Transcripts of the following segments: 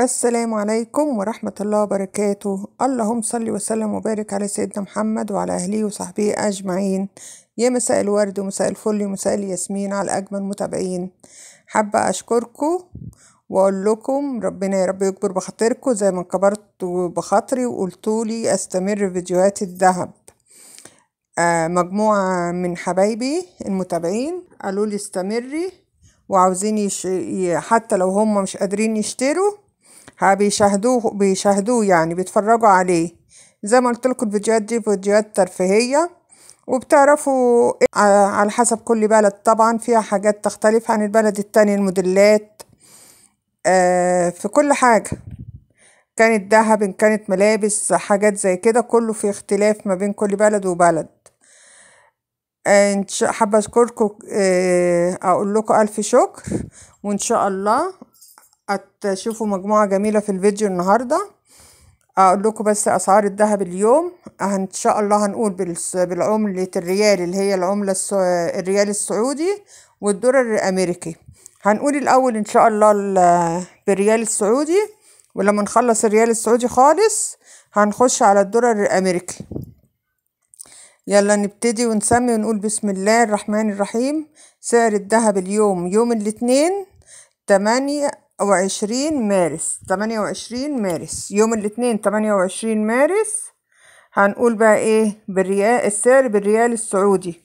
السلام عليكم ورحمة الله وبركاته اللهم صل وسلم وبارك على سيدنا محمد وعلى أهله وصحبه أجمعين يا مساء الورد ومساء الفل ومساء الياسمين على أجمل متابعين حابة أشكركم وأقول لكم ربنا يا رب يكبر بخاطركم زي ما كبرت بخاطري وقلتولي أستمر فيديوهات الذهب آه مجموعة من حبايبي المتابعين قالوا لي استمري وعاوزين يش... حتى لو هم مش قادرين يشتروا بيشاهدوه بيشاهدوه يعني بيتفرجوا عليه زي ما قلت لكم الفيديوهات دي فيديوهات ترفيهية وبتعرفوا آه، على حسب كل بلد طبعا فيها حاجات تختلف عن البلد التاني الموديلات آه في كل حاجة كانت دهب إن كانت ملابس حاجات زي كده كله في اختلاف ما بين كل بلد وبلد آه، حابة أشكركم آه، أقول لكم ألف شكر وإن شاء الله هتشوفوا مجموعة جميلة في الفيديو النهاردة اقول لكم بس اسعار الذهب اليوم ان شاء الله هنقول بالعملة الريال اللي هي العملة الريال السعودي والدولار الامريكي هنقول الاول ان شاء الله بالريال السعودي ولما نخلص الريال السعودي خالص هنخش على الدولار الامريكي يلا نبتدي ونسمي ونقول بسم الله الرحمن الرحيم سعر الذهب اليوم يوم الاثنين تمانية وعشرين مارس تمانية وعشرين مارس يوم الاثنين تمانية وعشرين مارس هنقول بقى ايه بالريال السعر بالريال السعودي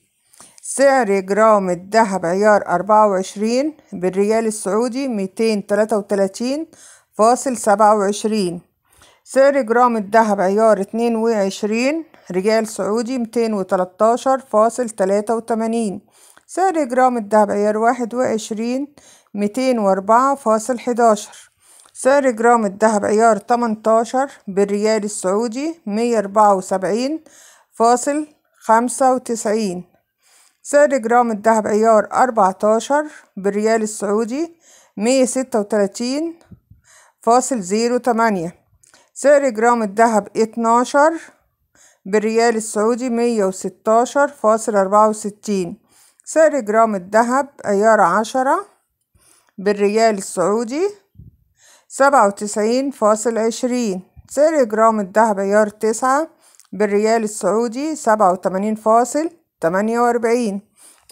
سعر جرام الذهب عيار أربعة وعشرين بالريال السعودي ميتين تلاتة وتلاتين فاصل سبعة وعشرين سعر جرام الذهب عيار اتنين وعشرين ريال سعودي ميتين وتلاتاشر فاصل تلاتة وتمانين سعر جرام الذهب عيار واحد وعشرين 204.11 سعر جرام الذهب عيار 18 بالريال السعودي 174.95 سعر جرام الذهب عيار 14 بالريال السعودي 136.08 سعر جرام الذهب 12 بالريال السعودي مية وستاشر فاصل أربعة وستين سعر جرام الذهب عيار عشرة بالريال السعودي سبعة وتسعين فاصل عشرين سعر جرام الذهب عيار تسعة بالريال السعودي سبعة وتمانين فاصل تمانية وأربعين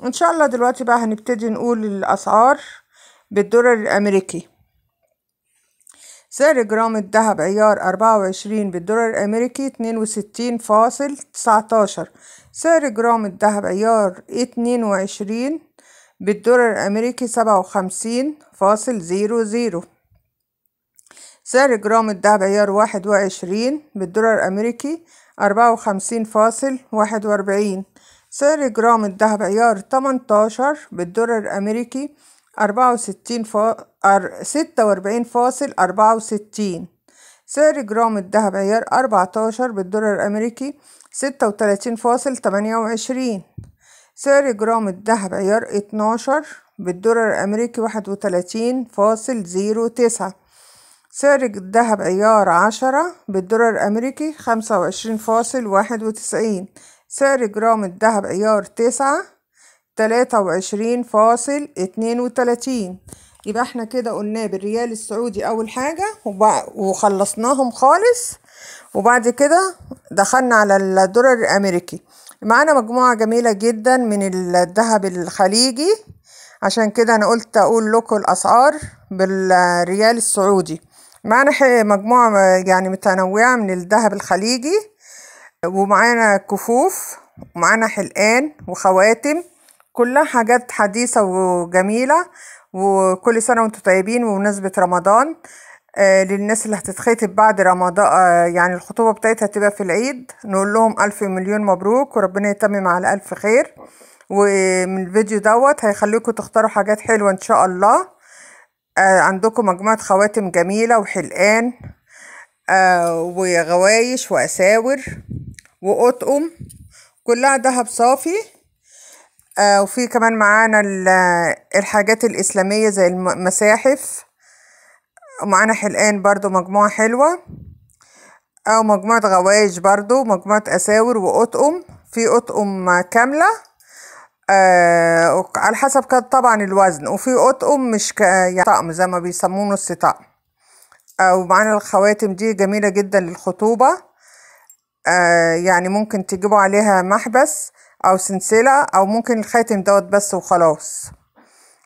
إن شاء الله دلوقتي بقى هنبتدي نقول الأسعار بالدولار الأمريكي سعر جرام الذهب عيار أربعة وعشرين بالدولار الأمريكي اتنين وستين فاصل تسعتاشر سعر جرام الذهب عيار اتنين وعشرين بالدولار الأمريكي سبعة وخمسين فاصل زيرو زيرو سعر جرام الدهب عيار واحد وعشرين بالدولار الأمريكي أربعة وخمسين فاصل واحد وأربعين سعر جرام الدهب عيار تمنتاشر بالدولار الأمريكي أربعة وستين ستة وأربعين فاصل أربعة وستين سعر جرام الدهب عيار أربعتاشر بالدولار الأمريكي ستة وتلاتين فاصل تمانية وعشرين سعر جرام الذهب عيار 12 بالدولار الأمريكي واحد وتلاتين فاصل زيرو تسعة سعر الذهب عيار عشرة بالدولار الأمريكي خمسة فاصل واحد وتسعين سعر جرام الذهب عيار تسعة تلاتة فاصل اتنين وتلاتين يبقى احنا كده قلناه بالريال السعودي أول حاجة وخلصناهم خالص وبعد كده دخلنا على الدولار الامريكي معانا مجموعة جميلة جدا من الذهب الخليجي عشان كده انا قلت اقول لكم الاسعار بالريال السعودي معانا مجموعة يعني متنوعة من الذهب الخليجي ومعانا كفوف ومعانا حلقان وخواتم كلها حاجات حديثة وجميلة وكل سنة وانتم طيبين بمناسبة رمضان آه، للناس اللي هتتخطب بعد رمضان آه، يعني الخطوبة بتاعتها تبقى في العيد نقول لهم ألف مليون مبروك وربنا يتمم على ألف خير ومن الفيديو دوت هيخليكم تختاروا حاجات حلوة إن شاء الله آه، عندكم مجموعة خواتم جميلة وحلقان وغوايش وأساور وقطقم كلها دهب صافي وفي كمان معانا الحاجات الإسلامية زي المساحف ومعانا حلقان برضو مجموعة حلوة أو مجموعة غوايج برضو مجموعة أساور وأطقم في أطقم كاملة آه على حسب كده طبعا الوزن وفي أطقم مش يعني طقم زي ما بيسموه نص طقم آه ومعانا الخواتم دي جميلة جدا للخطوبة آه يعني ممكن تجيبوا عليها محبس أو سلسلة أو ممكن الخاتم دوت بس وخلاص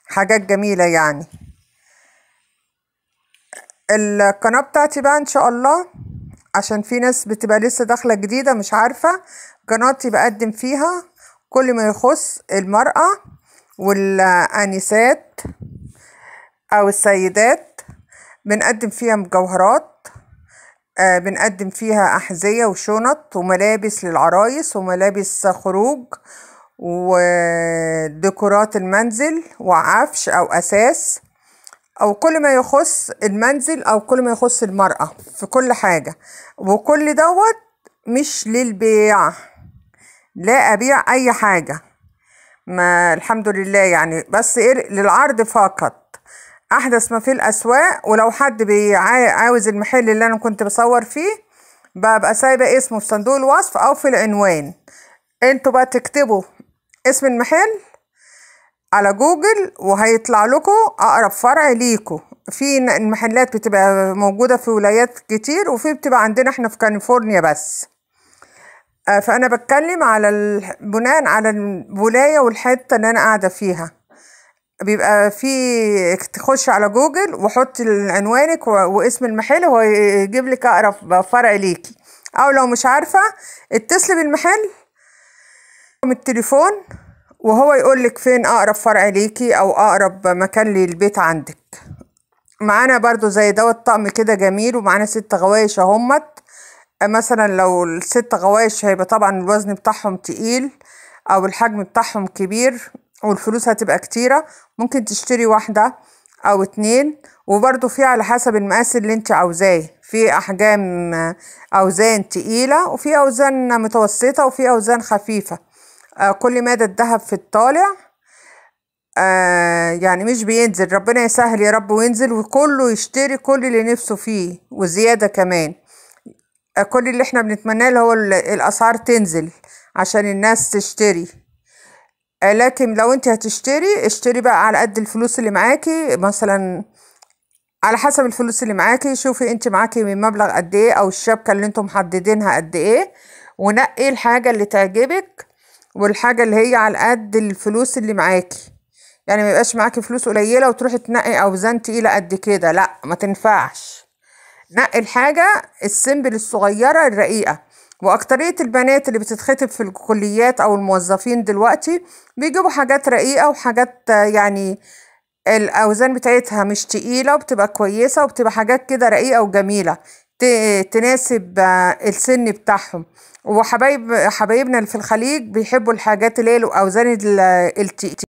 حاجات جميلة يعني القناة بتاعتي بقى ان شاء الله عشان في ناس بتبقى لسه داخلة جديدة مش عارفة قناتي بقدم فيها كل ما يخص المرأة والأنسات أو السيدات بنقدم فيها مجوهرات آه بنقدم فيها أحذية وشنط وملابس للعرايس وملابس خروج وديكورات المنزل وعفش أو أساس او كل ما يخص المنزل او كل ما يخص المرأة في كل حاجة وكل دوت مش للبيع لا ابيع اي حاجة ما الحمد لله يعني بس ايه للعرض فقط احدث ما في الاسواق ولو حد عاوز المحل اللي انا كنت بصور فيه ببقى سايبه اسمه في صندوق الوصف او في العنوان انتوا بقى تكتبوا اسم المحل على جوجل وهيطلع لكم اقرب فرع ليكم في المحلات بتبقى موجوده في ولايات كتير وفي بتبقى عندنا احنا في كاليفورنيا بس آه، فانا بتكلم على بناء على الولايه والحته اللي انا قاعده فيها بيبقى في تخش على جوجل وحط عنوانك واسم المحل هو يجيب لك اقرب فرع ليكي او لو مش عارفه اتصلي بالمحل من التليفون وهو يقول لك فين اقرب فرع ليكي او اقرب مكان للبيت عندك معانا برضو زي دوت طقم كده جميل ومعانا ست غوايش اهمت مثلا لو الست غوايش هيبقى طبعا الوزن بتاعهم تقيل او الحجم بتاعهم كبير والفلوس هتبقى كتيرة ممكن تشتري واحدة او اتنين وبرضو في على حسب المقاس اللي انت عاوزاه في احجام اوزان تقيلة وفي اوزان متوسطة وفي اوزان خفيفة آه، كل مدى الذهب في الطالع آه يعني مش بينزل ربنا يسهل يا رب وينزل وكله يشتري كل اللي نفسه فيه وزيادة كمان آه كل اللي احنا بنتمناه اللي هو الأسعار تنزل عشان الناس تشتري آه لكن لو انت هتشتري اشتري بقى على قد الفلوس اللي معاكي مثلا على حسب الفلوس اللي معاكي شوفي انت معاكي من مبلغ قد ايه او الشبكة اللي انتم محددينها قد ايه ونقي الحاجة اللي تعجبك والحاجة اللي هي على قد الفلوس اللي معاكي يعني ما يبقاش معاكي فلوس قليلة وتروحي تنقي أوزان تقيلة قد كده لأ ما تنفعش نقي الحاجة السمبل الصغيرة الرقيقة واكتريه البنات اللي بتتخطب في الكليات او الموظفين دلوقتي بيجيبوا حاجات رقيقه وحاجات يعني الاوزان بتاعتها مش تقيله وبتبقى كويسه وبتبقى حاجات كده رقيقه وجميله تناسب السن بتاعهم وحبايب حبايبنا اللي في الخليج بيحبوا الحاجات اللي هي الاوزان